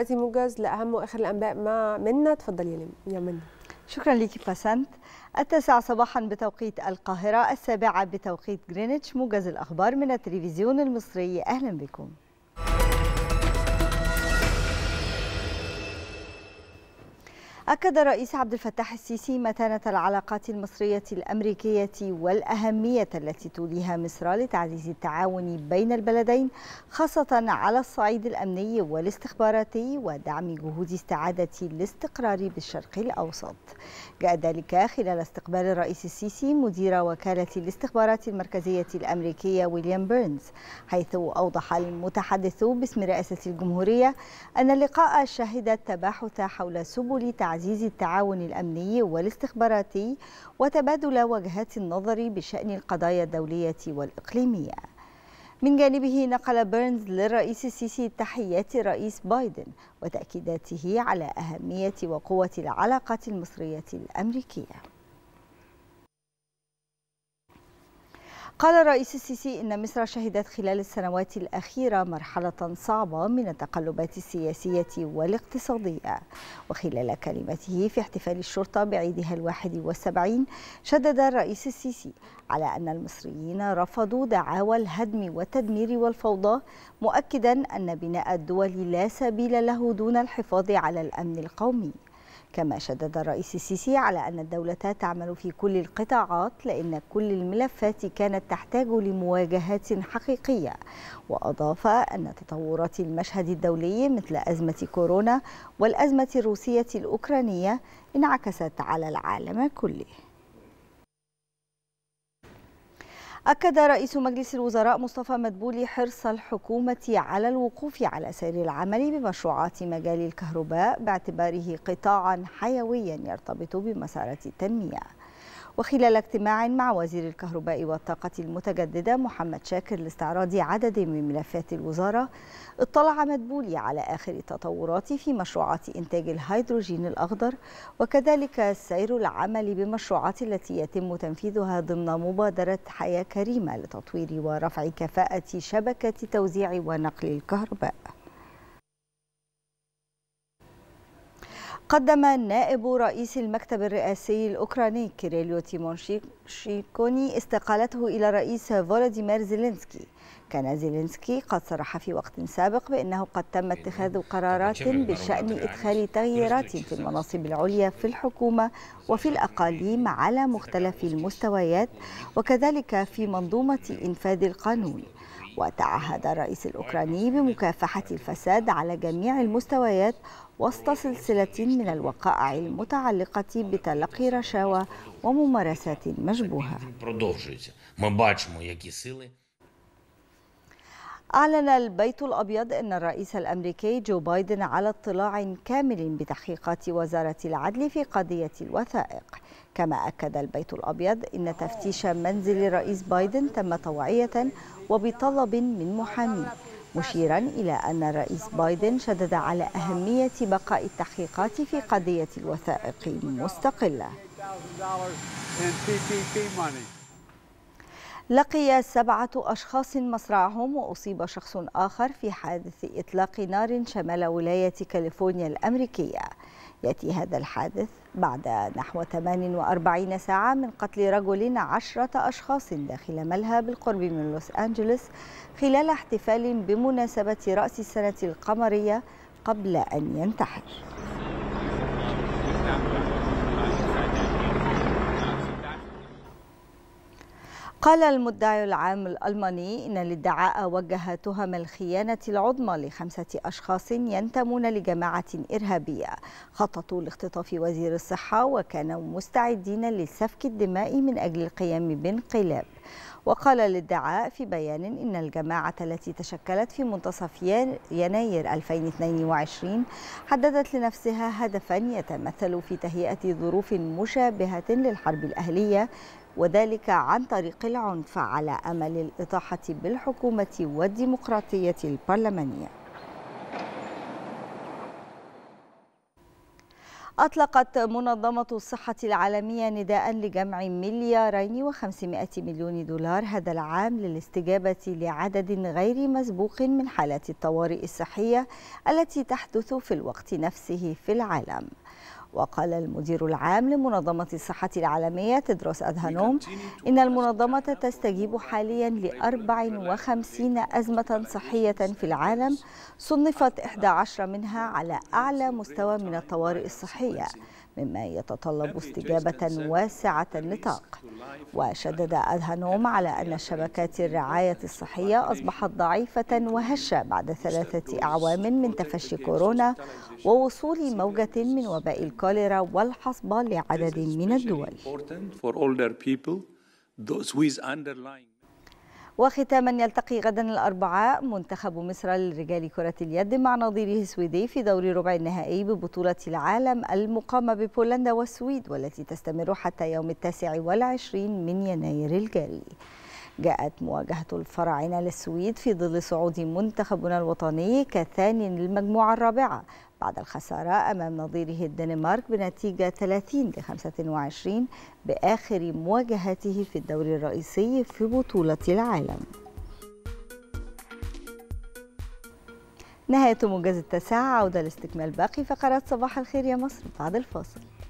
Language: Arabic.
دلوقتي موجز لاهم واخر الانباء مع منا اتفضلي يا منى شكرا ليكي بسنت التاسعة صباحا بتوقيت القاهرة السابعة بتوقيت جرينتش موجز الأخبار من التلفزيون المصري أهلا بكم أكد الرئيس عبد الفتاح السيسي متانة العلاقات المصرية الأمريكية والأهمية التي توليها مصر لتعزيز التعاون بين البلدين خاصة على الصعيد الأمني والاستخباراتي ودعم جهود استعادة الاستقرار بالشرق الأوسط جاء ذلك خلال استقبال الرئيس السيسي مدير وكالة الاستخبارات المركزية الأمريكية ويليام بيرنز حيث أوضح المتحدث باسم رئاسة الجمهورية أن اللقاء شهد التباحث حول سبل تعزيز تعزيز التعاون الأمني والاستخباراتي وتبادل وجهات النظر بشأن القضايا الدولية والإقليمية من جانبه نقل بيرنز للرئيس السيسي تحيات رئيس بايدن وتأكيداته على أهمية وقوة العلاقات المصرية الأمريكية قال الرئيس السيسي إن مصر شهدت خلال السنوات الأخيرة مرحلة صعبة من التقلبات السياسية والاقتصادية وخلال كلمته في احتفال الشرطة بعيدها الواحد والسبعين شدد الرئيس السيسي على أن المصريين رفضوا دعاوى الهدم والتدمير والفوضى مؤكدا أن بناء الدول لا سبيل له دون الحفاظ على الأمن القومي كما شدد الرئيس السيسي على أن الدولة تعمل في كل القطاعات لأن كل الملفات كانت تحتاج لمواجهات حقيقية وأضاف أن تطورات المشهد الدولي مثل أزمة كورونا والأزمة الروسية الأوكرانية انعكست على العالم كله أكد رئيس مجلس الوزراء مصطفى مدبولي حرص الحكومة على الوقوف على سير العمل بمشروعات مجال الكهرباء باعتباره قطاعا حيويا يرتبط بمسارات التنمية وخلال اجتماع مع وزير الكهرباء والطاقة المتجددة محمد شاكر لاستعراض عدد من ملفات الوزارة اطلع مدبولي على آخر التطورات في مشروعات إنتاج الهيدروجين الأخضر وكذلك سير العمل بمشروعات التي يتم تنفيذها ضمن مبادرة حياة كريمة لتطوير ورفع كفاءة شبكة توزيع ونقل الكهرباء قدم نائب رئيس المكتب الرئاسي الأوكراني كيريليو تيمونشيكوني استقالته إلى رئيس فولاديمير زيلينسكي كان زيلينسكي قد صرح في وقت سابق بأنه قد تم اتخاذ قرارات بشأن إدخال تغييرات في المناصب العليا في الحكومة وفي الأقاليم على مختلف المستويات وكذلك في منظومة إنفاذ القانون وتعهد الرئيس الأوكراني بمكافحة الفساد على جميع المستويات وسط سلسلة من الوقائع المتعلقة بتلقي رشاوى وممارسات مشبوهة أعلن البيت الأبيض أن الرئيس الأمريكي جو بايدن على اطلاع كامل بتحقيقات وزارة العدل في قضية الوثائق كما أكد البيت الأبيض أن تفتيش منزل الرئيس بايدن تم طوعية وبطلب من محاميه مشيرا إلى أن الرئيس بايدن شدد على أهمية بقاء التحقيقات في قضية الوثائق مستقلة. لقي سبعة أشخاص مصرعهم وأصيب شخص آخر في حادث إطلاق نار شمال ولاية كاليفورنيا الأمريكية يأتي هذا الحادث بعد نحو 48 ساعة من قتل رجل عشرة أشخاص داخل ملهى بالقرب من لوس أنجلوس خلال احتفال بمناسبة رأس السنة القمرية قبل أن ينتحر قال المدعي العام الألماني إن الادعاء وجه تهم الخيانة العظمى لخمسة أشخاص ينتمون لجماعة إرهابية خططوا لاختطاف وزير الصحة وكانوا مستعدين لسفك الدماء من أجل القيام بانقلاب وقال الادعاء في بيان إن الجماعة التي تشكلت في منتصف يناير 2022 حددت لنفسها هدفا يتمثل في تهيئة ظروف مشابهة للحرب الأهلية وذلك عن طريق العنف على أمل الإطاحة بالحكومة والديمقراطية البرلمانية أطلقت منظمة الصحة العالمية نداء لجمع مليارين وخمسمائة مليون دولار هذا العام للاستجابة لعدد غير مسبوق من حالات الطوارئ الصحية التي تحدث في الوقت نفسه في العالم وقال المدير العام لمنظمة الصحة العالمية تدرس أدهانوم إن المنظمة تستجيب حاليا ل 54 أزمة صحية في العالم صنفت 11 منها على أعلى مستوى من الطوارئ الصحية مما يتطلب استجابة واسعة النطاق وشدد أدهانوم على أن شبكات الرعاية الصحية أصبحت ضعيفة وهشة بعد ثلاثة أعوام من تفشي كورونا ووصول موجة من وباء الكوليرا والحصبة لعدد من الدول. وختاما يلتقي غدا الأربعاء منتخب مصر لرجال كرة اليد مع نظيره السويدي في دور ربع النهائي ببطولة العالم المقامة ببولندا والسويد والتي تستمر حتى يوم التاسع والعشرين من يناير الجاري جاءت مواجهة الفراعنة للسويد في ظل صعود منتخبنا الوطني كثاني للمجموعة الرابعة بعد الخسارة أمام نظيره الدنمارك بنتيجة 30 ل 25 بآخر مواجهته في الدوري الرئيسي في بطولة العالم نهاية موجز التاسعة عودة لاستكمال باقي فقرات صباح الخير يا مصر بعد الفاصل